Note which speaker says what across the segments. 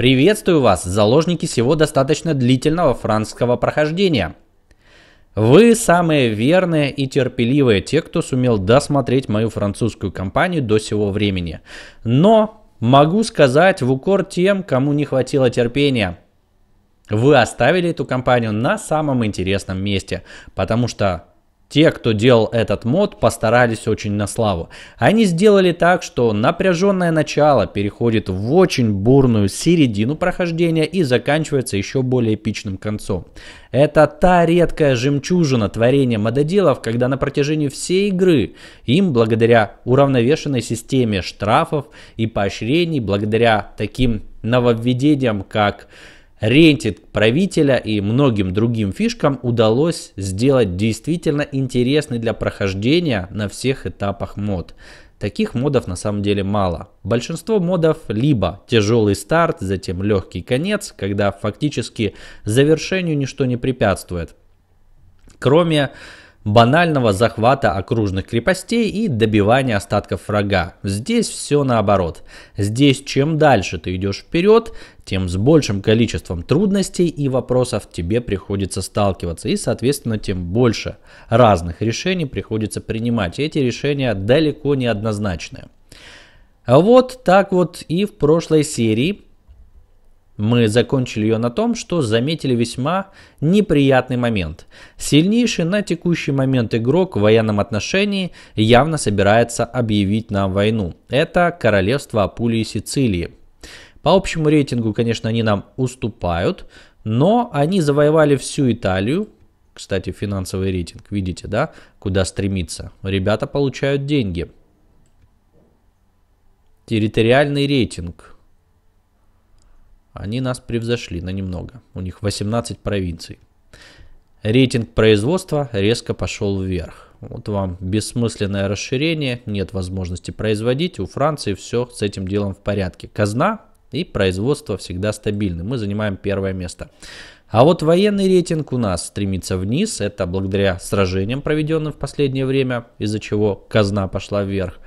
Speaker 1: Приветствую вас, заложники всего достаточно длительного французского прохождения. Вы самые верные и терпеливые те, кто сумел досмотреть мою французскую кампанию до сего времени. Но могу сказать в укор тем, кому не хватило терпения. Вы оставили эту кампанию на самом интересном месте, потому что те, кто делал этот мод, постарались очень на славу. Они сделали так, что напряженное начало переходит в очень бурную середину прохождения и заканчивается еще более эпичным концом. Это та редкая жемчужина творения мододелов, когда на протяжении всей игры им, благодаря уравновешенной системе штрафов и поощрений, благодаря таким нововведениям, как Рентит правителя и многим другим фишкам удалось сделать действительно интересный для прохождения на всех этапах мод. Таких модов на самом деле мало. Большинство модов либо тяжелый старт, затем легкий конец, когда фактически завершению ничто не препятствует. Кроме банального захвата окружных крепостей и добивания остатков врага. Здесь все наоборот. Здесь чем дальше ты идешь вперед, тем с большим количеством трудностей и вопросов тебе приходится сталкиваться. И, соответственно, тем больше разных решений приходится принимать. эти решения далеко не однозначные. Вот так вот и в прошлой серии мы закончили ее на том, что заметили весьма неприятный момент. Сильнейший на текущий момент игрок в военном отношении явно собирается объявить нам войну. Это королевство Апулии и Сицилии. По общему рейтингу, конечно, они нам уступают, но они завоевали всю Италию. Кстати, финансовый рейтинг, видите, да, куда стремиться. Ребята получают деньги. Территориальный рейтинг. Они нас превзошли на немного. У них 18 провинций. Рейтинг производства резко пошел вверх. Вот вам бессмысленное расширение, нет возможности производить. У Франции все с этим делом в порядке. Казна и производство всегда стабильны. Мы занимаем первое место. А вот военный рейтинг у нас стремится вниз. Это благодаря сражениям, проведенным в последнее время, из-за чего казна пошла вверх.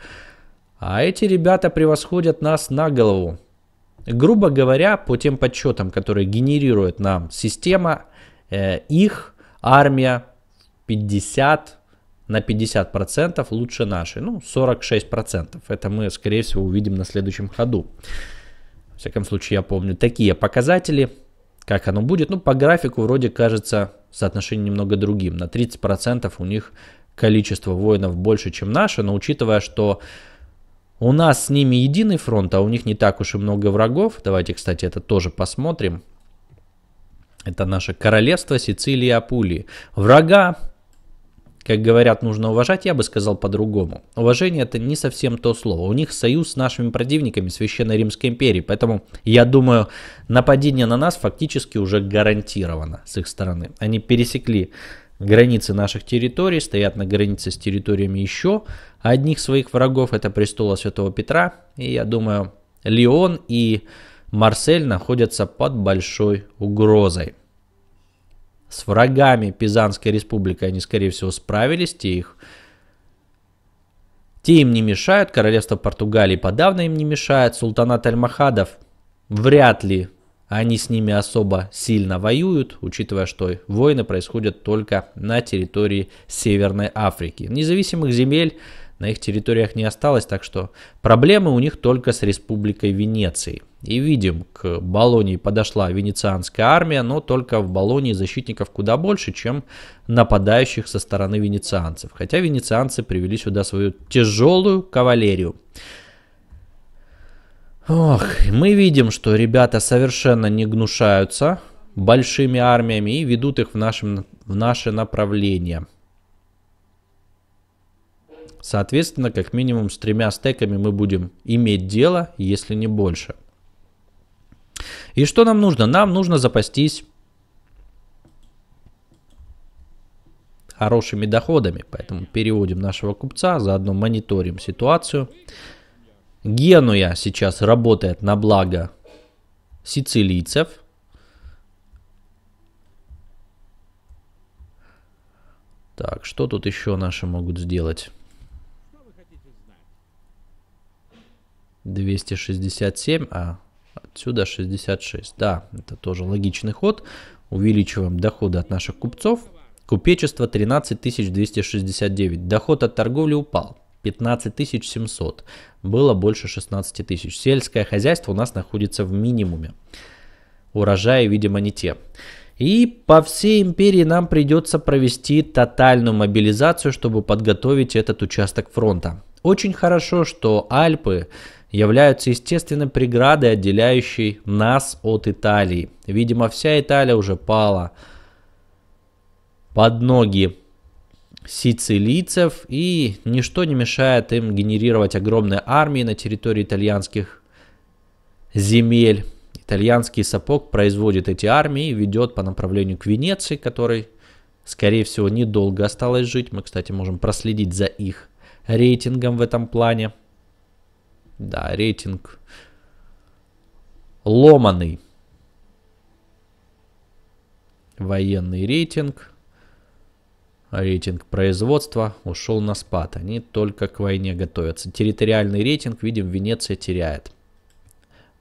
Speaker 1: А эти ребята превосходят нас на голову. Грубо говоря, по тем подсчетам, которые генерирует нам система, э, их армия 50 на 50% процентов лучше нашей. Ну, 46%. процентов, Это мы, скорее всего, увидим на следующем ходу. В всяком случае, я помню такие показатели. Как оно будет? Ну, по графику вроде кажется соотношение немного другим. На 30% процентов у них количество воинов больше, чем наше, но учитывая, что у нас с ними единый фронт, а у них не так уж и много врагов. Давайте, кстати, это тоже посмотрим. Это наше королевство Сицилии и Апулии. Врага, как говорят, нужно уважать, я бы сказал по-другому. Уважение это не совсем то слово. У них союз с нашими противниками Священной Римской империи, поэтому я думаю, нападение на нас фактически уже гарантировано с их стороны. Они пересекли Границы наших территорий стоят на границе с территориями еще одних своих врагов. Это престола Святого Петра. И я думаю, Леон и Марсель находятся под большой угрозой. С врагами Пизанской республики они, скорее всего, справились. Те их те им не мешают, королевство Португалии подавно им не мешает, султанат Альмахадов вряд ли они с ними особо сильно воюют, учитывая, что войны происходят только на территории Северной Африки. Независимых земель на их территориях не осталось, так что проблемы у них только с Республикой Венеции. И видим, к Болонии подошла венецианская армия, но только в Болонии защитников куда больше, чем нападающих со стороны венецианцев. Хотя венецианцы привели сюда свою тяжелую кавалерию. Ох, мы видим, что ребята совершенно не гнушаются большими армиями и ведут их в, нашем, в наше направление. Соответственно, как минимум с тремя стеками мы будем иметь дело, если не больше. И что нам нужно? Нам нужно запастись хорошими доходами. Поэтому переводим нашего купца, заодно мониторим ситуацию. Генуя сейчас работает на благо сицилийцев. Так, что тут еще наши могут сделать? 267, а отсюда 66. Да, это тоже логичный ход. Увеличиваем доходы от наших купцов. Купечество 13269. Доход от торговли упал. 15 700. Было больше 16 тысяч. Сельское хозяйство у нас находится в минимуме. Урожаи, видимо, не те. И по всей империи нам придется провести тотальную мобилизацию, чтобы подготовить этот участок фронта. Очень хорошо, что Альпы являются естественной преградой, отделяющей нас от Италии. Видимо, вся Италия уже пала под ноги сицилийцев, и ничто не мешает им генерировать огромные армии на территории итальянских земель. Итальянский сапог производит эти армии и ведет по направлению к Венеции, который, скорее всего, недолго осталось жить. Мы, кстати, можем проследить за их рейтингом в этом плане. Да, рейтинг ломаный. Военный рейтинг – рейтинг производства ушел на спад. Они только к войне готовятся. Территориальный рейтинг, видим, Венеция теряет.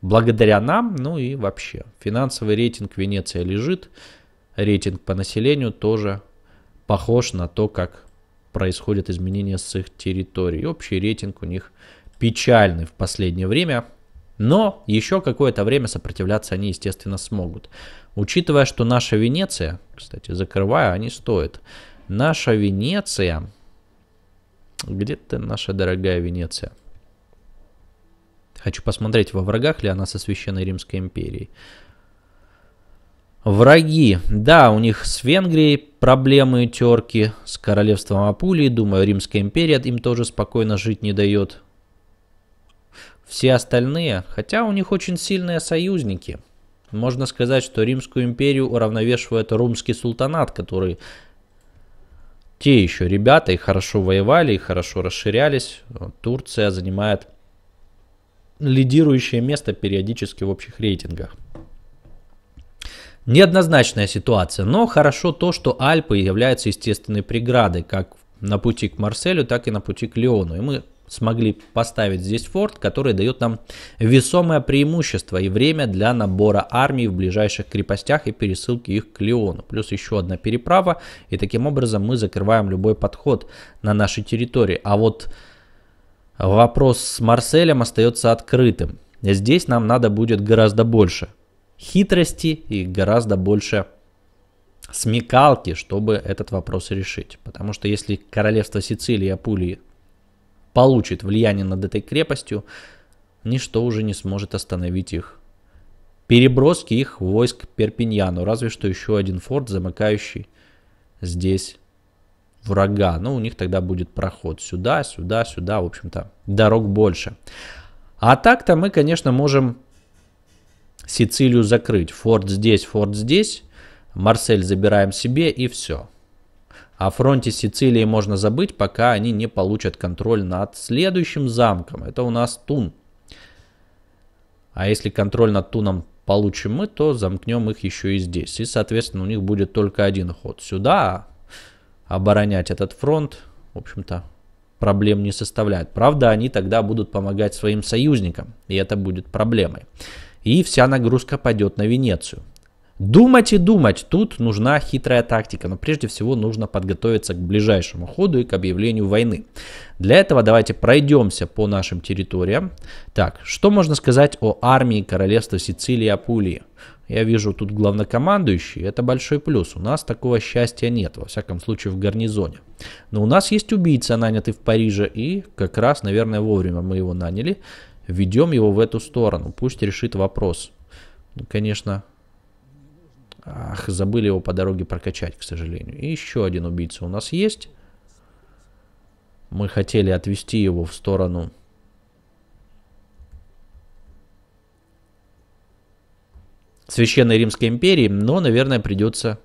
Speaker 1: Благодаря нам, ну и вообще. Финансовый рейтинг Венеция лежит. Рейтинг по населению тоже похож на то, как происходят изменения с их территории. Общий рейтинг у них печальный в последнее время. Но еще какое-то время сопротивляться они, естественно, смогут. Учитывая, что наша Венеция, кстати, закрывая, они стоят Наша Венеция. Где ты, наша дорогая Венеция? Хочу посмотреть, во врагах ли она со Священной Римской империей. Враги. Да, у них с Венгрией проблемы, терки, с королевством Апулии. Думаю, Римская империя им тоже спокойно жить не дает. Все остальные, хотя у них очень сильные союзники. Можно сказать, что Римскую империю уравновешивает румский султанат, который те еще ребята, и хорошо воевали, и хорошо расширялись. Турция занимает лидирующее место периодически в общих рейтингах. Неоднозначная ситуация, но хорошо то, что Альпы являются естественной преградой как на пути к Марселю, так и на пути к Леону. И мы смогли поставить здесь форт, который дает нам весомое преимущество и время для набора армии в ближайших крепостях и пересылки их к Леону. Плюс еще одна переправа, и таким образом мы закрываем любой подход на нашей территории. А вот вопрос с Марселем остается открытым. Здесь нам надо будет гораздо больше хитрости и гораздо больше смекалки, чтобы этот вопрос решить. Потому что если королевство Сицилии и Апулии получит влияние над этой крепостью, ничто уже не сможет остановить их. Переброски их войск к Перпиньяну, разве что еще один форт, замыкающий здесь врага. но ну, у них тогда будет проход сюда, сюда, сюда, в общем-то, дорог больше. А так-то мы, конечно, можем Сицилию закрыть. Форт здесь, форт здесь. Марсель забираем себе и все. О фронте Сицилии можно забыть, пока они не получат контроль над следующим замком. Это у нас Тун. А если контроль над Туном получим мы, то замкнем их еще и здесь. И, соответственно, у них будет только один ход сюда. Оборонять этот фронт, в общем-то, проблем не составляет. Правда, они тогда будут помогать своим союзникам, и это будет проблемой. И вся нагрузка пойдет на Венецию. Думать и думать, тут нужна хитрая тактика, но прежде всего нужно подготовиться к ближайшему ходу и к объявлению войны. Для этого давайте пройдемся по нашим территориям. Так, что можно сказать о армии королевства Сицилии и Апулии? Я вижу тут главнокомандующий, это большой плюс. У нас такого счастья нет, во всяком случае в гарнизоне. Но у нас есть убийца, нанятый в Париже, и как раз, наверное, вовремя мы его наняли. Ведем его в эту сторону, пусть решит вопрос. Ну, конечно, Ах, забыли его по дороге прокачать, к сожалению. И еще один убийца у нас есть. Мы хотели отвести его в сторону... Священной Римской империи, но, наверное, придется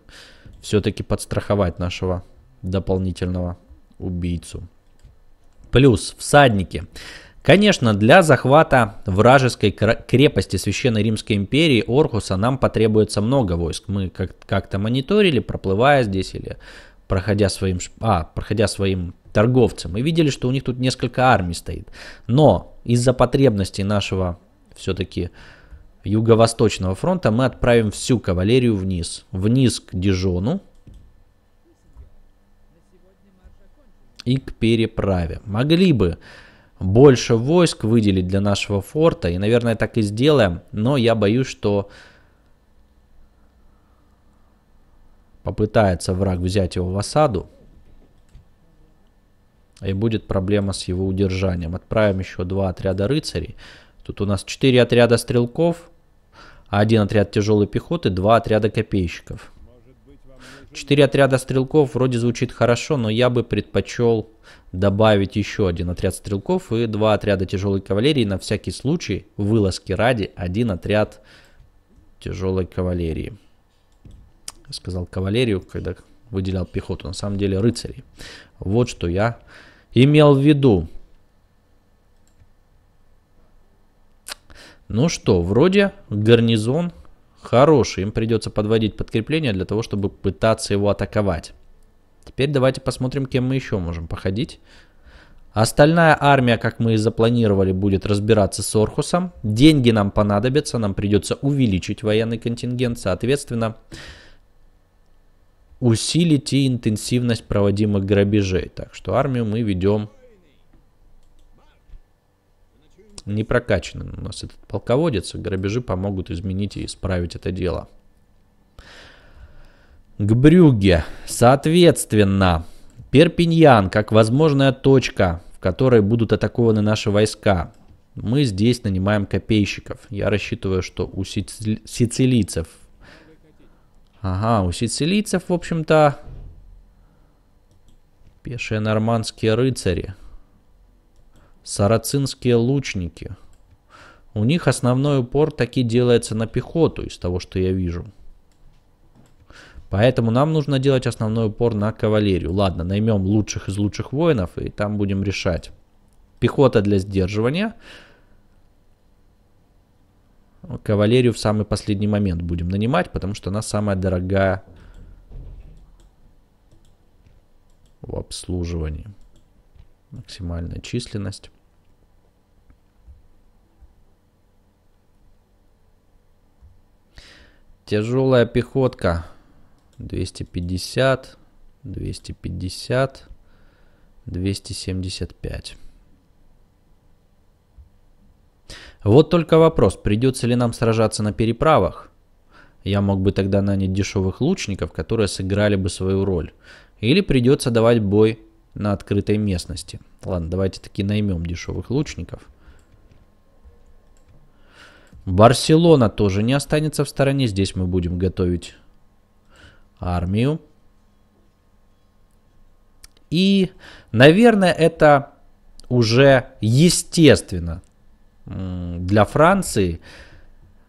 Speaker 1: все-таки подстраховать нашего дополнительного убийцу. Плюс всадники. Конечно, для захвата вражеской крепости Священной Римской империи Орхуса нам потребуется много войск. Мы как- то мониторили, проплывая здесь или проходя своим, а, проходя своим торговцем, мы видели, что у них тут несколько армий стоит. Но из-за потребностей нашего все-таки Юго-Восточного фронта мы отправим всю кавалерию вниз. Вниз к Дижону, и к переправе. Могли бы больше войск выделить для нашего форта. И, наверное, так и сделаем. Но я боюсь, что попытается враг взять его в осаду. И будет проблема с его удержанием. Отправим еще два отряда рыцарей. Тут у нас четыре отряда стрелков, один отряд тяжелой пехоты, два отряда копейщиков. Четыре отряда стрелков вроде звучит хорошо, но я бы предпочел добавить еще один отряд стрелков и два отряда тяжелой кавалерии. На всякий случай, вылазки ради, один отряд тяжелой кавалерии. Я сказал кавалерию, когда выделял пехоту, на самом деле рыцари. Вот что я имел в виду. Ну что, вроде гарнизон хороший. Им придется подводить подкрепление для того, чтобы пытаться его атаковать. Теперь давайте посмотрим, кем мы еще можем походить. Остальная армия, как мы и запланировали, будет разбираться с Орхусом. Деньги нам понадобятся, нам придется увеличить военный контингент, соответственно, усилить и интенсивность проводимых грабежей. Так что армию мы ведем не прокачан у нас этот полководец, и грабежи помогут изменить и исправить это дело. К Брюге. Соответственно, Перпиньян как возможная точка, в которой будут атакованы наши войска. Мы здесь нанимаем копейщиков. Я рассчитываю, что у сици... сицилийцев... Ага, у сицилийцев, в общем-то, пешие нормандские рыцари. Сарацинские лучники. У них основной упор таки делается на пехоту, из того, что я вижу. Поэтому нам нужно делать основной упор на кавалерию. Ладно, наймем лучших из лучших воинов, и там будем решать. Пехота для сдерживания. Кавалерию в самый последний момент будем нанимать, потому что она самая дорогая в обслуживании. Максимальная численность. Тяжелая пехотка. 250, 250, 275. Вот только вопрос, придется ли нам сражаться на переправах? Я мог бы тогда нанять дешевых лучников, которые сыграли бы свою роль. Или придется давать бой на открытой местности. Ладно, давайте таки наймем дешевых лучников. Барселона тоже не останется в стороне. Здесь мы будем готовить армию. И, наверное, это уже естественно для Франции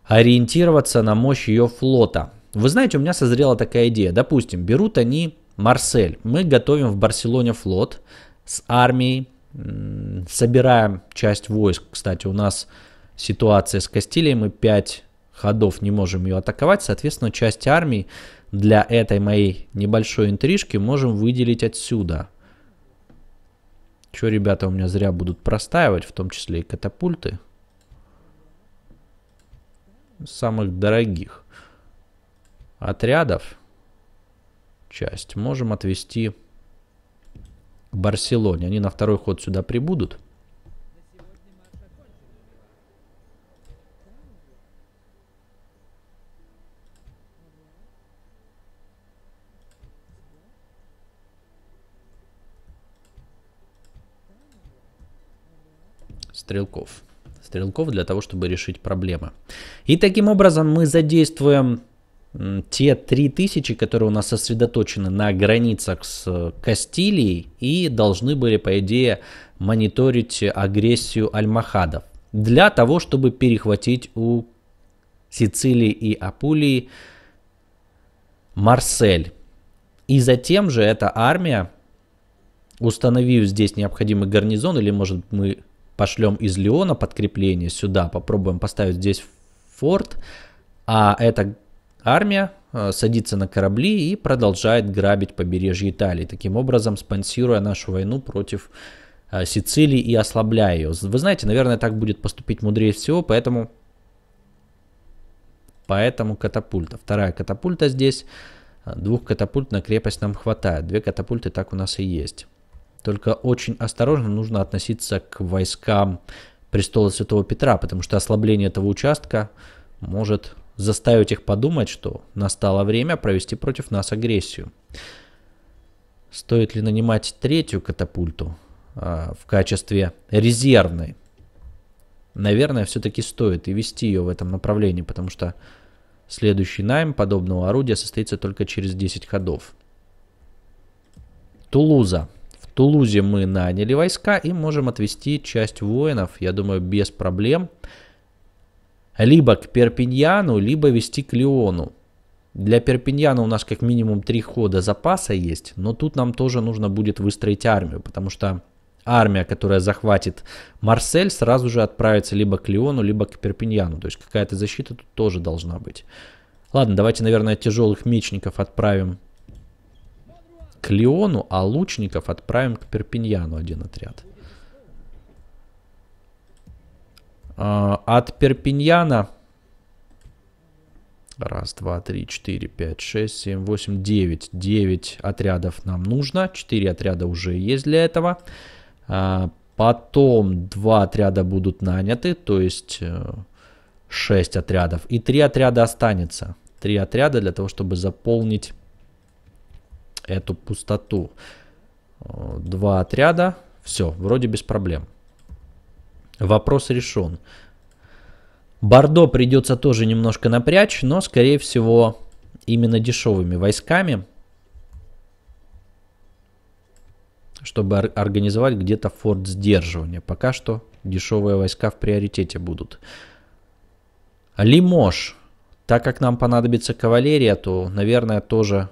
Speaker 1: ориентироваться на мощь ее флота. Вы знаете, у меня созрела такая идея. Допустим, берут они Марсель. Мы готовим в Барселоне флот с армией, собираем часть войск. Кстати, у нас ситуация с Кастилией, мы 5 ходов не можем ее атаковать, соответственно, часть армии для этой моей небольшой интрижки можем выделить отсюда. Чего ребята, у меня зря будут простаивать, в том числе и катапульты. Самых дорогих отрядов часть можем отвести к Барселоне. Они на второй ход сюда прибудут. стрелков. Стрелков для того, чтобы решить проблемы. И таким образом мы задействуем те 3000, которые у нас сосредоточены на границах с э, Кастилией и должны были, по идее, мониторить агрессию альмахадов для того, чтобы перехватить у Сицилии и Апулии Марсель. И затем же эта армия, установив здесь необходимый гарнизон, или может мы пошлем из Леона подкрепление сюда, попробуем поставить здесь форт, а эта армия э, садится на корабли и продолжает грабить побережье Италии, таким образом спонсируя нашу войну против э, Сицилии и ослабляя ее. Вы знаете, наверное, так будет поступить мудрее всего, поэтому, поэтому катапульта. Вторая катапульта здесь. Э, двух катапульт на крепость нам хватает. Две катапульты так у нас и есть. Только очень осторожно нужно относиться к войскам престола Святого Петра, потому что ослабление этого участка может заставить их подумать, что настало время провести против нас агрессию. Стоит ли нанимать третью катапульту а, в качестве резервной? Наверное, все-таки стоит и вести ее в этом направлении, потому что следующий найм подобного орудия состоится только через 10 ходов. Тулуза. Тулузе мы наняли войска и можем отвести часть воинов, я думаю, без проблем, либо к Перпиньяну, либо вести к Леону. Для Перпиньяна у нас как минимум три хода запаса есть, но тут нам тоже нужно будет выстроить армию, потому что армия, которая захватит Марсель, сразу же отправится либо к Леону, либо к Перпиньяну. То есть какая-то защита тут тоже должна быть. Ладно, давайте, наверное, тяжелых мечников отправим к Леону, а лучников отправим к Перпиньяну один отряд. А, от Перпиньяна... Раз, два, три, четыре, пять, шесть, семь, восемь, девять. Девять отрядов нам нужно. Четыре отряда уже есть для этого. А, потом два отряда будут наняты, то есть э, шесть отрядов. И три отряда останется. три отряда для того, чтобы заполнить эту пустоту. Э, два отряда. Все, вроде без проблем. Вопрос решен. Бордо придется тоже немножко напрячь, но, скорее всего, именно дешевыми войсками, чтобы организовать где-то форт сдерживания. Пока что дешевые войска в приоритете будут. Лимож. Так как нам понадобится кавалерия, то, наверное, тоже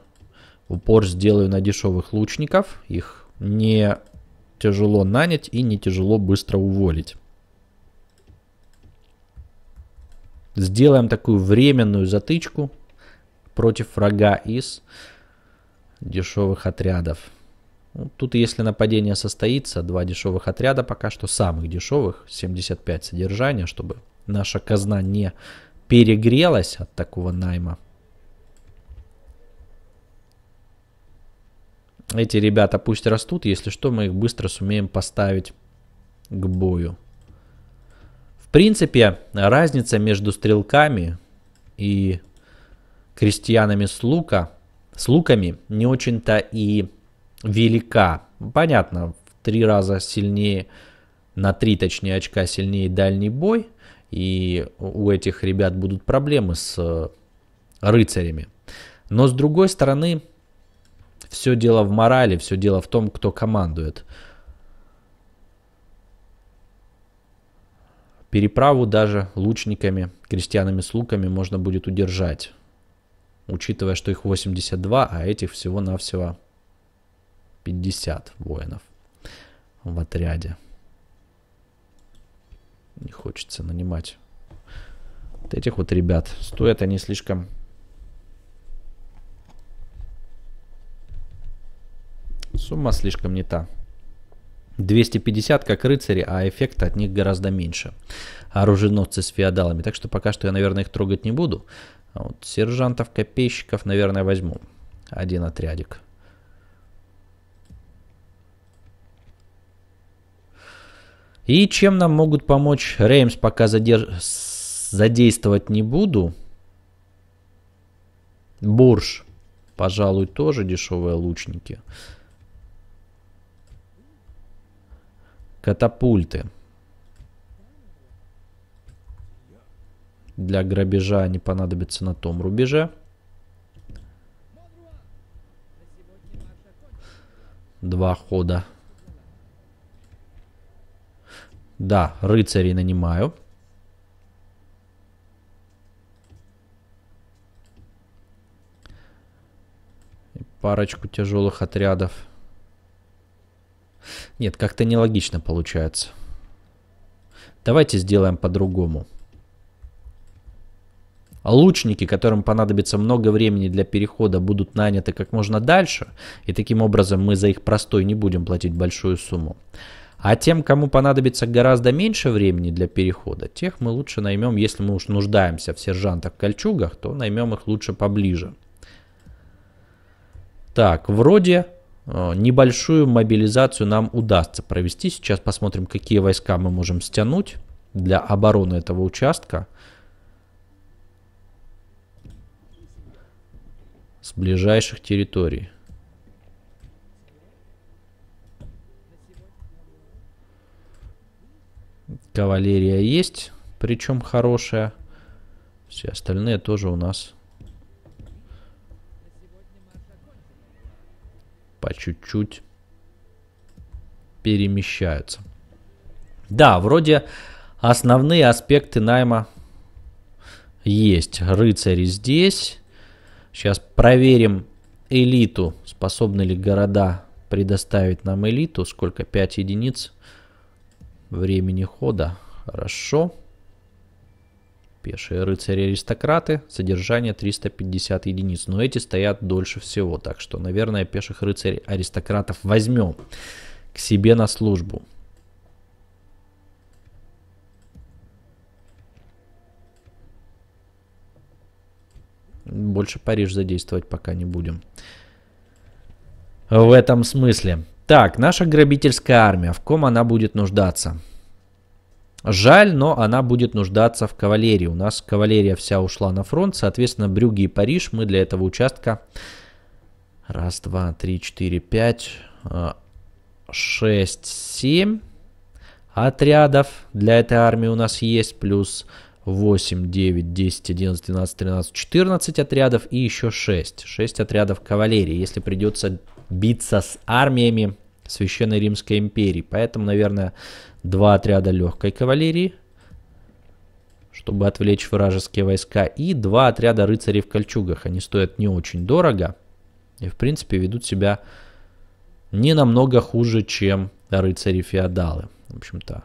Speaker 1: Упор сделаю на дешевых лучников. Их не тяжело нанять и не тяжело быстро уволить. Сделаем такую временную затычку против врага из дешевых отрядов. Ну, тут, если нападение состоится, два дешевых отряда пока что самых дешевых, 75 содержания, чтобы наша казна не перегрелась от такого найма. Эти ребята пусть растут, если что, мы их быстро сумеем поставить к бою. В принципе, разница между стрелками и крестьянами с, лука, с луками не очень-то и велика. Понятно, в три раза сильнее, на три, точнее, очка сильнее дальний бой. И у этих ребят будут проблемы с э, рыцарями. Но с другой стороны, все дело в морали, все дело в том, кто командует. Переправу даже лучниками, крестьянами с луками можно будет удержать, учитывая, что их 82, а этих всего-навсего 50 воинов в отряде. Не хочется нанимать вот этих вот ребят. Стоят они слишком Сумма слишком не та. 250 как рыцари, а эффект от них гораздо меньше. Оруженосцы с феодалами. Так что пока что я, наверное, их трогать не буду. А вот сержантов, копейщиков, наверное, возьму. Один отрядик. И чем нам могут помочь? Реймс пока задерж... задействовать не буду. Бурж, пожалуй, тоже дешевые лучники. Катапульты. Для грабежа они понадобятся на том рубеже. Два хода. Да, рыцарей нанимаю. парочку тяжелых отрядов. Нет, как-то нелогично получается. Давайте сделаем по-другому. Лучники, которым понадобится много времени для перехода, будут наняты как можно дальше, и таким образом мы за их простой не будем платить большую сумму. А тем, кому понадобится гораздо меньше времени для перехода, тех мы лучше наймем, если мы уж нуждаемся в сержантах-кольчугах, то наймем их лучше поближе. Так, вроде Э, небольшую мобилизацию нам удастся провести. Сейчас посмотрим, какие войска мы можем стянуть для обороны этого участка. С ближайших территорий. Кавалерия есть, причем хорошая. Все остальные тоже у нас по чуть-чуть перемещаются. Да, вроде основные аспекты найма есть. Рыцари здесь. Сейчас проверим элиту. Способны ли города предоставить нам элиту? Сколько? 5 единиц времени хода. Хорошо. Хорошо пешие рыцари-аристократы, содержание 350 единиц, но эти стоят дольше всего, так что, наверное, пеших рыцарей-аристократов возьмем к себе на службу. Больше Париж задействовать пока не будем. В этом смысле. Так, наша грабительская армия, в ком она будет нуждаться? Жаль, но она будет нуждаться в кавалерии. У нас кавалерия вся ушла на фронт, соответственно, Брюги и Париж мы для этого участка... Раз, два, три, четыре, пять, э, шесть, семь отрядов для этой армии у нас есть, плюс 8, 9, 10, 11, 12, 13, 14 отрядов и еще 6. 6 отрядов кавалерии, если придется биться с армиями Священной Римской империи. Поэтому, наверное, два отряда легкой кавалерии, чтобы отвлечь вражеские войска, и два отряда рыцарей в кольчугах. Они стоят не очень дорого и, в принципе, ведут себя не намного хуже, чем рыцари-феодалы. В общем-то,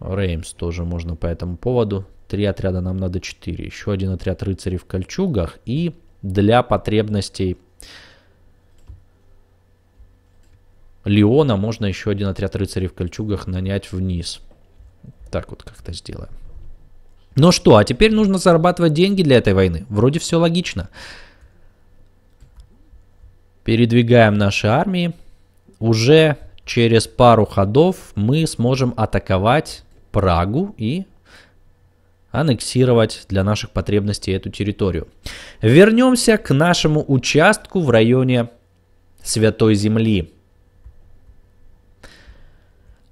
Speaker 1: Реймс тоже можно по этому поводу. Три отряда нам надо четыре. Еще один отряд рыцарей в кольчугах и для потребностей Леона можно еще один отряд рыцарей в кольчугах нанять вниз. Так вот как-то сделаем. Ну что, а теперь нужно зарабатывать деньги для этой войны. Вроде все логично. Передвигаем наши армии. Уже через пару ходов мы сможем атаковать Прагу и аннексировать для наших потребностей эту территорию. Вернемся к нашему участку в районе Святой Земли.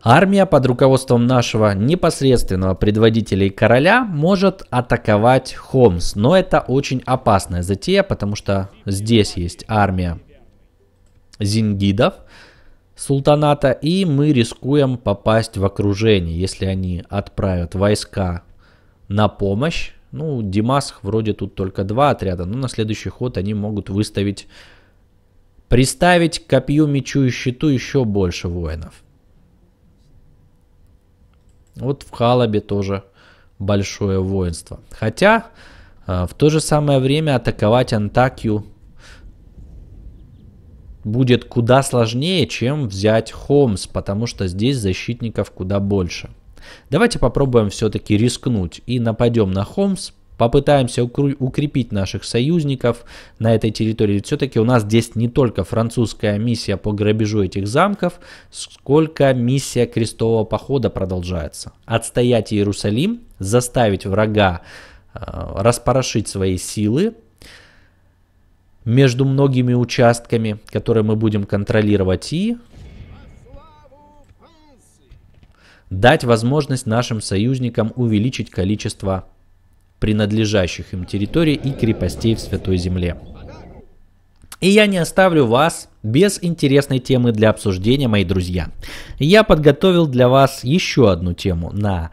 Speaker 1: Армия под руководством нашего непосредственного предводителя и короля может атаковать Холмс, но это очень опасная затея, потому что здесь есть армия зингидов султаната, и мы рискуем попасть в окружение, если они отправят войска на помощь. Ну, Димасх вроде тут только два отряда, но на следующий ход они могут выставить, приставить копью, мечу и щиту еще больше воинов. Вот в Халабе тоже большое воинство. Хотя а, в то же самое время атаковать Антакию будет куда сложнее, чем взять Холмс, потому что здесь защитников куда больше. Давайте попробуем все-таки рискнуть и нападем на Холмс, попытаемся укрепить наших союзников на этой территории. все-таки у нас здесь не только французская миссия по грабежу этих замков, сколько миссия крестового похода продолжается. Отстоять Иерусалим, заставить врага э, распорошить свои силы, между многими участками, которые мы будем контролировать, и дать возможность нашим союзникам увеличить количество принадлежащих им территорий и крепостей в Святой Земле. И я не оставлю вас без интересной темы для обсуждения, мои друзья. Я подготовил для вас еще одну тему на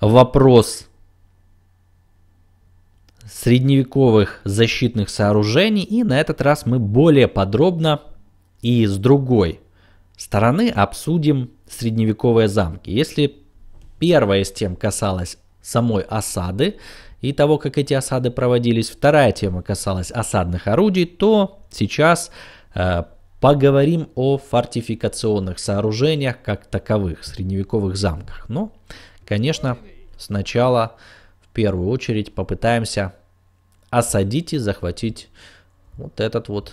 Speaker 1: вопрос средневековых защитных сооружений. И на этот раз мы более подробно и с другой стороны обсудим средневековые замки. Если первая из тем касалась самой осады и того, как эти осады проводились, вторая тема касалась осадных орудий, то сейчас э, поговорим о фортификационных сооружениях как таковых, средневековых замках. Но, конечно, сначала в первую очередь попытаемся осадить и захватить вот этот вот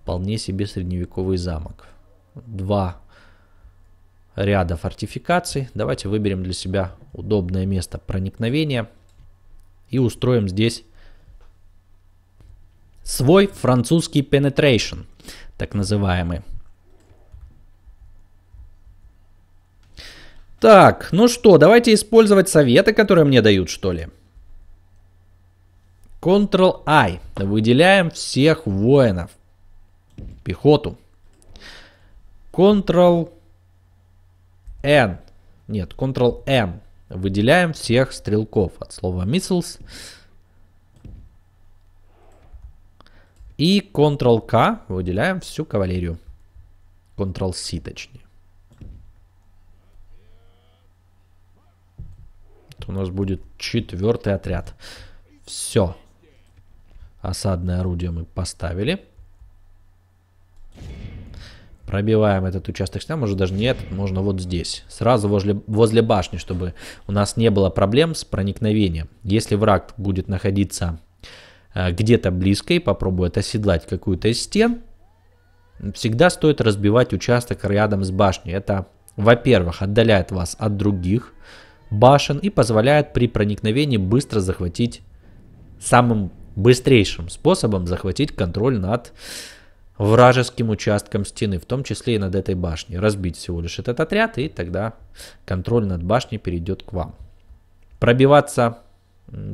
Speaker 1: вполне себе средневековый замок. Два ряда фортификаций. Давайте выберем для себя удобное место проникновения и устроим здесь свой французский penetration, так называемый. Так, ну что, давайте использовать советы, которые мне дают, что ли. Ctrl-I. Выделяем всех воинов. Пехоту. Ctrl-I. N. Нет, Ctrl-M. Выделяем всех стрелков от слова missiles. И Ctrl-K выделяем всю кавалерию. Ctrl-C точнее. Это у нас будет четвертый отряд. Все. Осадное орудие мы поставили. Пробиваем этот участок стена, может даже не этот, можно вот здесь. Сразу возле, возле башни, чтобы у нас не было проблем с проникновением. Если враг будет находиться э, где-то близко и попробует оседлать какую-то из стен, всегда стоит разбивать участок рядом с башней. Это, во-первых, отдаляет вас от других башен и позволяет при проникновении быстро захватить самым быстрейшим способом захватить контроль над вражеским участкам стены, в том числе и над этой башней. Разбить всего лишь этот отряд, и тогда контроль над башней перейдет к вам. Пробиваться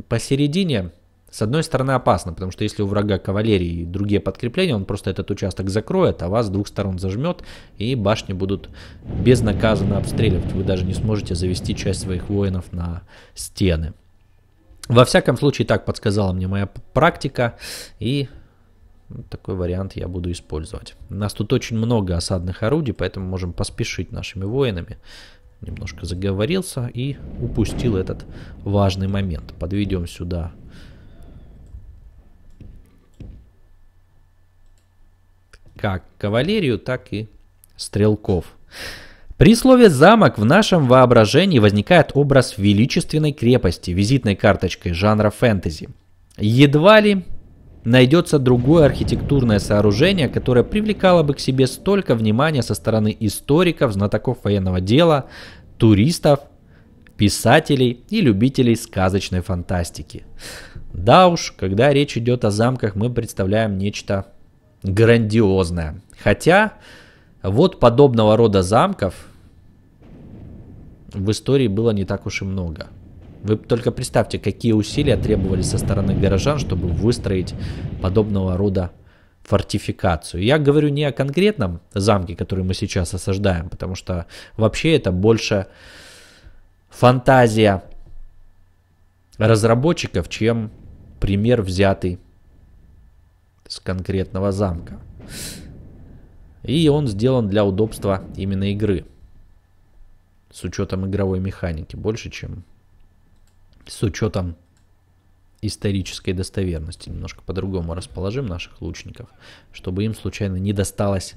Speaker 1: посередине, с одной стороны, опасно, потому что если у врага кавалерии и другие подкрепления, он просто этот участок закроет, а вас с двух сторон зажмет, и башни будут безнаказанно обстреливать. Вы даже не сможете завести часть своих воинов на стены. Во всяком случае, так подсказала мне моя практика, и такой вариант я буду использовать. У нас тут очень много осадных орудий, поэтому можем поспешить нашими воинами. Немножко заговорился и упустил этот важный момент. Подведем сюда как кавалерию, так и стрелков. При слове «замок» в нашем воображении возникает образ величественной крепости, визитной карточкой жанра фэнтези. Едва ли найдется другое архитектурное сооружение, которое привлекало бы к себе столько внимания со стороны историков, знатоков военного дела, туристов, писателей и любителей сказочной фантастики. Да уж, когда речь идет о замках, мы представляем нечто грандиозное. Хотя, вот подобного рода замков в истории было не так уж и много – вы только представьте, какие усилия требовались со стороны горожан, чтобы выстроить подобного рода фортификацию. Я говорю не о конкретном замке, который мы сейчас осаждаем, потому что вообще это больше фантазия разработчиков, чем пример взятый с конкретного замка. И он сделан для удобства именно игры. С учетом игровой механики. Больше, чем с учетом исторической достоверности. Немножко по-другому расположим наших лучников, чтобы им случайно не досталось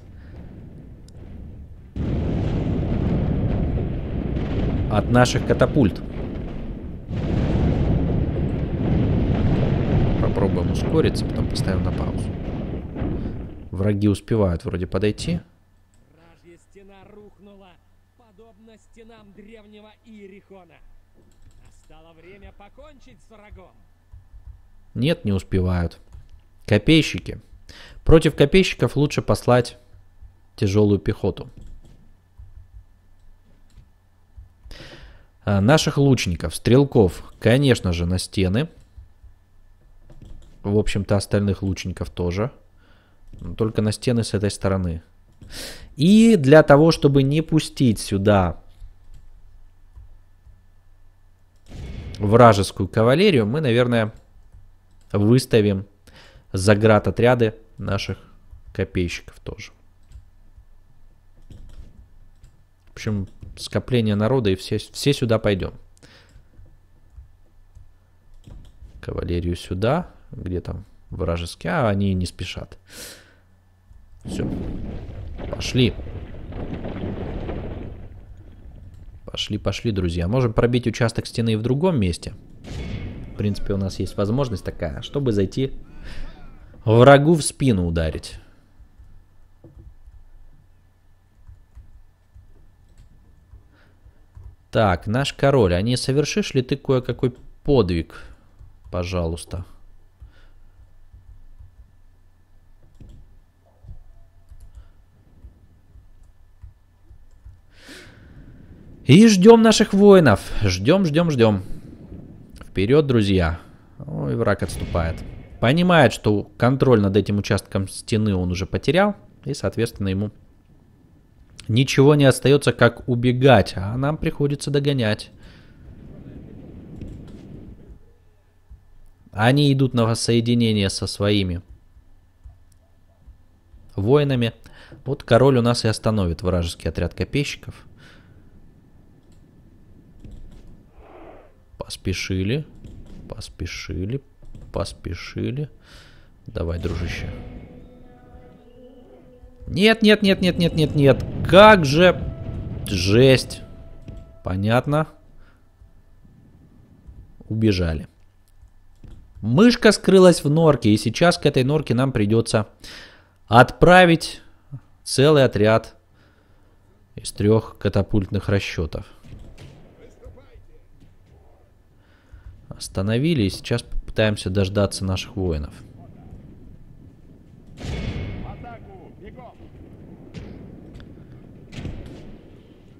Speaker 1: от наших катапульт. Попробуем ускориться, потом поставим на паузу. Враги успевают вроде подойти. Вражья стена рухнула, подобно стенам древнего Иерихона время покончить с врагом. Нет, не успевают. Копейщики. Против копейщиков лучше послать тяжелую пехоту. А, наших лучников, стрелков, конечно же, на стены. В общем-то, остальных лучников тоже. Но только на стены с этой стороны. И для того, чтобы не пустить сюда вражескую кавалерию, мы, наверное, выставим заград отряды наших копейщиков тоже. В общем, скопление народа и все, все сюда пойдем. Кавалерию сюда, где там вражеские, а они не спешат. Все, пошли. Пошли. Пошли, пошли, друзья. Можем пробить участок стены в другом месте. В принципе, у нас есть возможность такая, чтобы зайти врагу в спину ударить. Так, наш король, а не совершишь ли ты кое-какой подвиг, пожалуйста? И ждем наших воинов. Ждем, ждем, ждем. Вперед, друзья. Ой, враг отступает. Понимает, что контроль над этим участком стены он уже потерял. И, соответственно, ему ничего не остается, как убегать. А нам приходится догонять. Они идут на воссоединение со своими воинами. Вот король у нас и остановит вражеский отряд копейщиков. Поспешили. Поспешили. Поспешили. Давай, дружище. Нет, нет, нет, нет, нет, нет, нет. Как же... Жесть. Понятно. Убежали. Мышка скрылась в норке, и сейчас к этой норке нам придется отправить целый отряд из трех катапультных расчетов. остановили, и сейчас попытаемся дождаться наших воинов.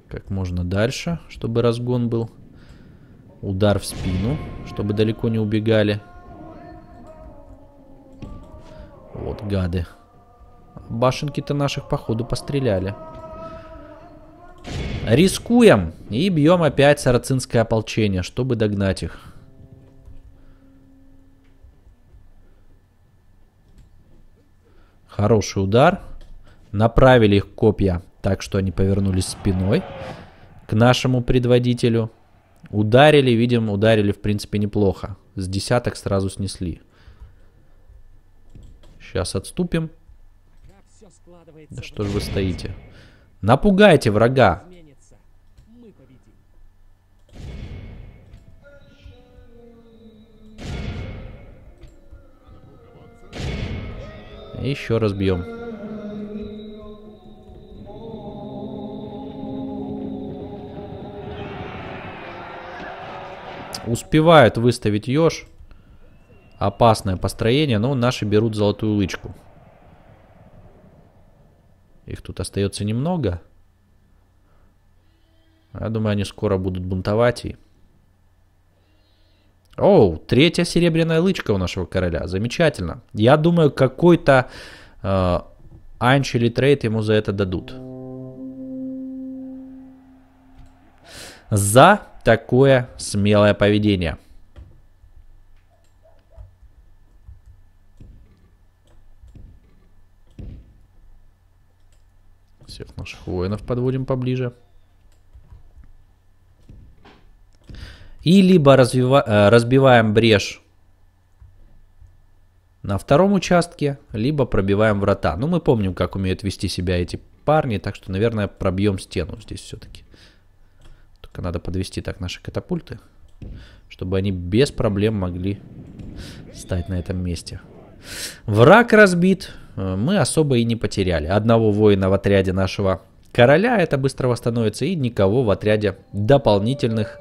Speaker 1: Как можно дальше, чтобы разгон был. Удар в спину, чтобы далеко не убегали. Вот гады. Башенки-то наших, походу, постреляли. Рискуем и бьем опять сарацинское ополчение, чтобы догнать их. Хороший удар. Направили их копья так, что они повернулись спиной к нашему предводителю. Ударили, видим, ударили, в принципе, неплохо. С десяток сразу снесли. Сейчас отступим. Да что же вы стоите? Напугайте врага. Еще раз бьем. Успевают выставить еж. Опасное построение, но наши берут золотую лычку. Их тут остается немного. Я думаю, они скоро будут бунтовать и Оу, третья серебряная лычка у нашего короля. Замечательно. Я думаю, какой-то э, анч или трейд ему за это дадут. За такое смелое поведение. Всех наших воинов подводим поближе. И либо развива, э, разбиваем брешь на втором участке, либо пробиваем врата. Ну, мы помним, как умеют вести себя эти парни, так что, наверное, пробьем стену здесь все-таки. Только надо подвести так наши катапульты, чтобы они без проблем могли стать на этом месте. Враг разбит, э, мы особо и не потеряли. Одного воина в отряде нашего короля это быстро восстановится, и никого в отряде дополнительных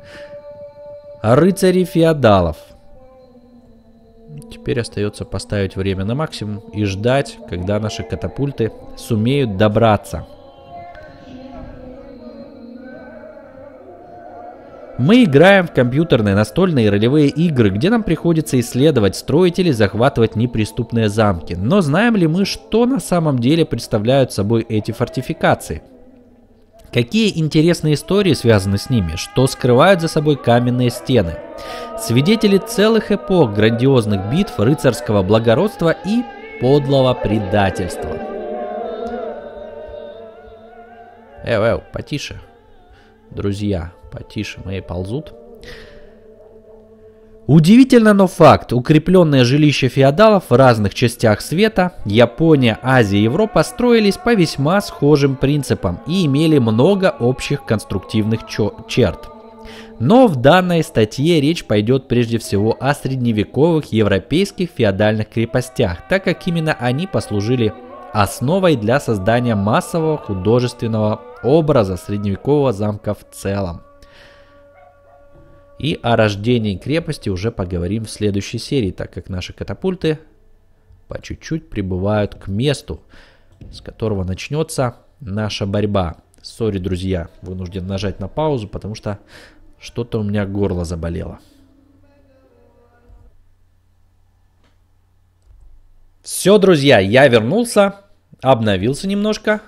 Speaker 1: Рыцари феодалов. Теперь остается поставить время на максимум и ждать, когда наши катапульты сумеют добраться. Мы играем в компьютерные, настольные ролевые игры, где нам приходится исследовать, строить или захватывать неприступные замки. Но знаем ли мы, что на самом деле представляют собой эти фортификации? Какие интересные истории связаны с ними, что скрывают за собой каменные стены. Свидетели целых эпох грандиозных битв рыцарского благородства и подлого предательства. Эу, эу, э, потише. Друзья, потише, мои ползут. Удивительно, но факт. Укрепленные жилища феодалов в разных частях света, Япония, Азия и Европа строились по весьма схожим принципам и имели много общих конструктивных черт. Но в данной статье речь пойдет прежде всего о средневековых европейских феодальных крепостях, так как именно они послужили основой для создания массового художественного образа средневекового замка в целом. И о рождении крепости уже поговорим в следующей серии, так как наши катапульты по чуть-чуть прибывают к месту, с которого начнется наша борьба. Сори, друзья, вынужден нажать на паузу, потому что что-то у меня горло заболело. Все, друзья, я вернулся, обновился немножко.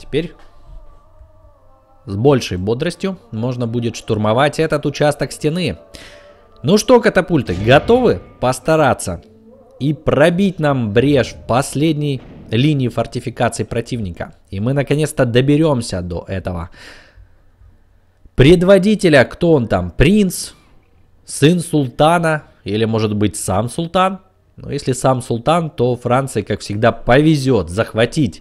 Speaker 1: Теперь с большей бодростью можно будет штурмовать этот участок стены. Ну что, катапульты, готовы постараться и пробить нам брешь в последней линии фортификации противника? И мы наконец-то доберемся до этого. Предводителя, кто он там, принц, сын султана или может быть сам султан? Но ну, если сам султан, то Франции, как всегда, повезет захватить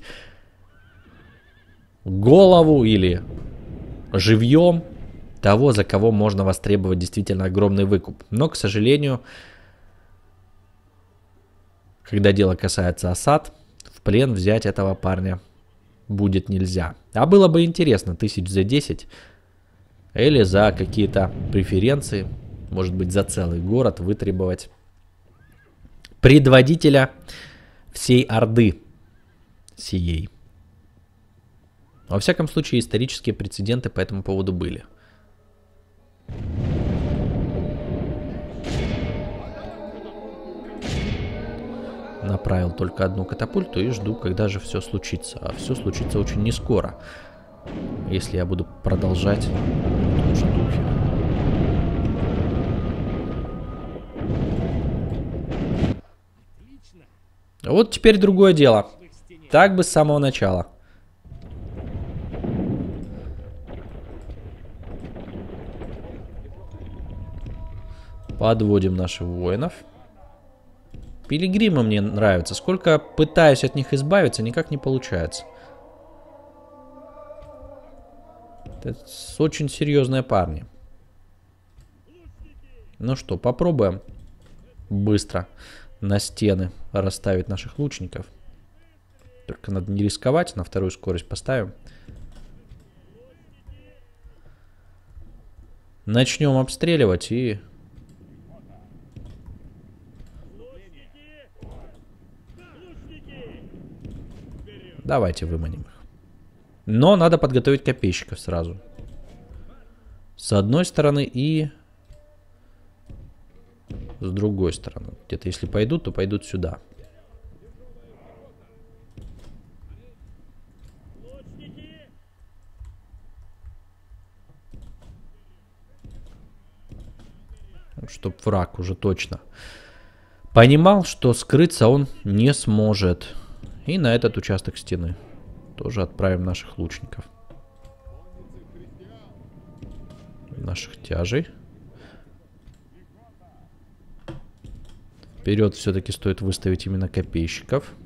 Speaker 1: голову или живьем того, за кого можно востребовать действительно огромный выкуп. Но, к сожалению, когда дело касается осад, в плен взять этого парня будет нельзя. А было бы интересно, тысяч за 10 или за какие-то преференции, может быть, за целый город вытребовать предводителя всей Орды сией. Во всяком случае, исторические прецеденты по этому поводу были. Направил только одну катапульту и жду, когда же все случится. А все случится очень не скоро, если я буду продолжать в же духе. Вот теперь другое дело. Так бы с самого начала. Подводим наших воинов. Пилигримы мне нравятся. Сколько пытаюсь от них избавиться, никак не получается. Это очень серьезные парни. Ну что, попробуем быстро на стены расставить наших лучников. Только надо не рисковать, на вторую скорость поставим. Начнем обстреливать и Давайте выманим их. Но надо подготовить копейщиков сразу. С одной стороны и с другой стороны. Где-то если пойдут, то пойдут сюда. Ну, чтоб враг уже точно понимал, что скрыться он не сможет. И на этот участок стены. Тоже отправим наших лучников. Наших тяжей. Вперед все-таки стоит выставить именно копейщиков. Копейщиков.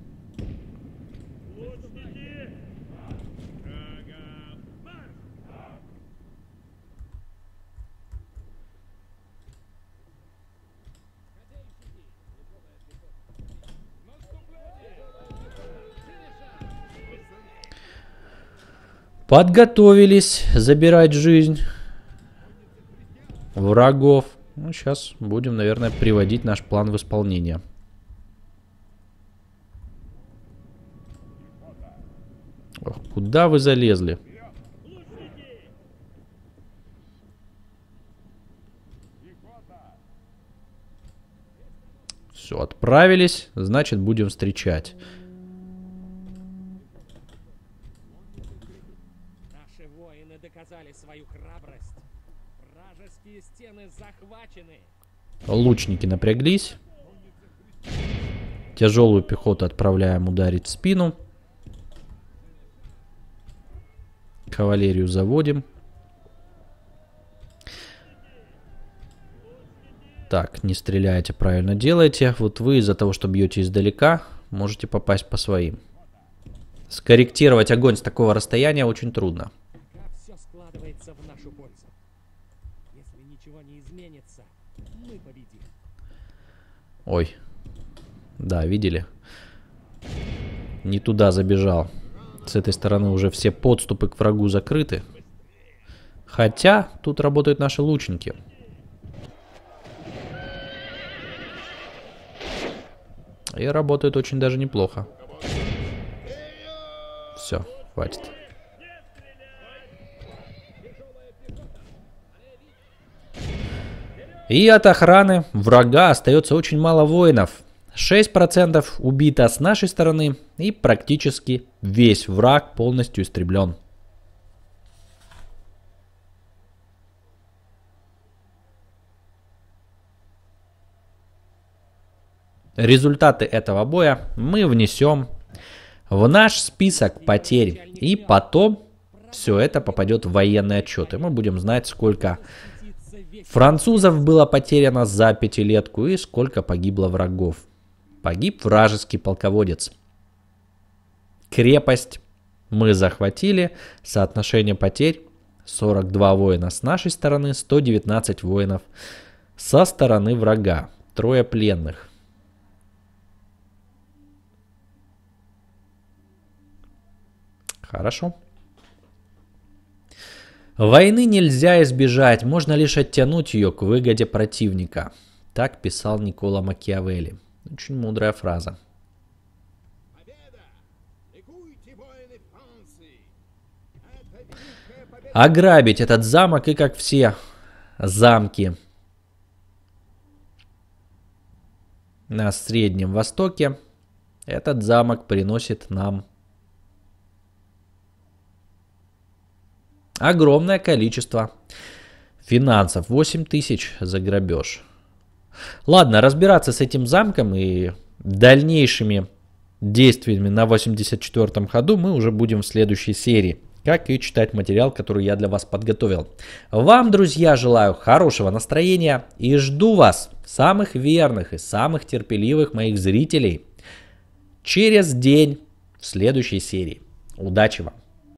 Speaker 1: Подготовились забирать жизнь врагов. Ну, сейчас будем, наверное, приводить наш план в исполнение. Ох, куда вы залезли? Все, отправились, значит, будем встречать. Лучники напряглись. Тяжелую пехоту отправляем ударить в спину. Кавалерию заводим. Так, не стреляйте, правильно делаете. Вот вы из-за того, что бьете издалека, можете попасть по своим. Скорректировать огонь с такого расстояния очень трудно. Все складывается в нашу изменится. Мы победим. Ой. Да, видели? Не туда забежал. С этой стороны уже все подступы к врагу закрыты. Хотя тут работают наши лучники. И работают очень даже неплохо. Все, хватит. И от охраны врага остается очень мало воинов. 6% убито с нашей стороны и практически весь враг полностью истреблен. Результаты этого боя мы внесем в наш список потерь. И потом все это попадет в военный отчет. И мы будем знать, сколько Французов было потеряно за пятилетку и сколько погибло врагов. Погиб вражеский полководец. Крепость мы захватили, соотношение потерь 42 воина с нашей стороны, 119 воинов со стороны врага, трое пленных. Хорошо. Войны нельзя избежать, можно лишь оттянуть ее к выгоде противника. Так писал Никола Макиавелли. Очень мудрая фраза. Ограбить этот замок и как все замки на Среднем Востоке, этот замок приносит нам Огромное количество финансов. 8 тысяч за грабеж. Ладно, разбираться с этим замком и дальнейшими действиями на 84-м ходу мы уже будем в следующей серии как и читать материал, который я для вас подготовил. Вам, друзья, желаю хорошего настроения и жду вас, самых верных и самых терпеливых моих зрителей, через день в следующей серии. Удачи вам!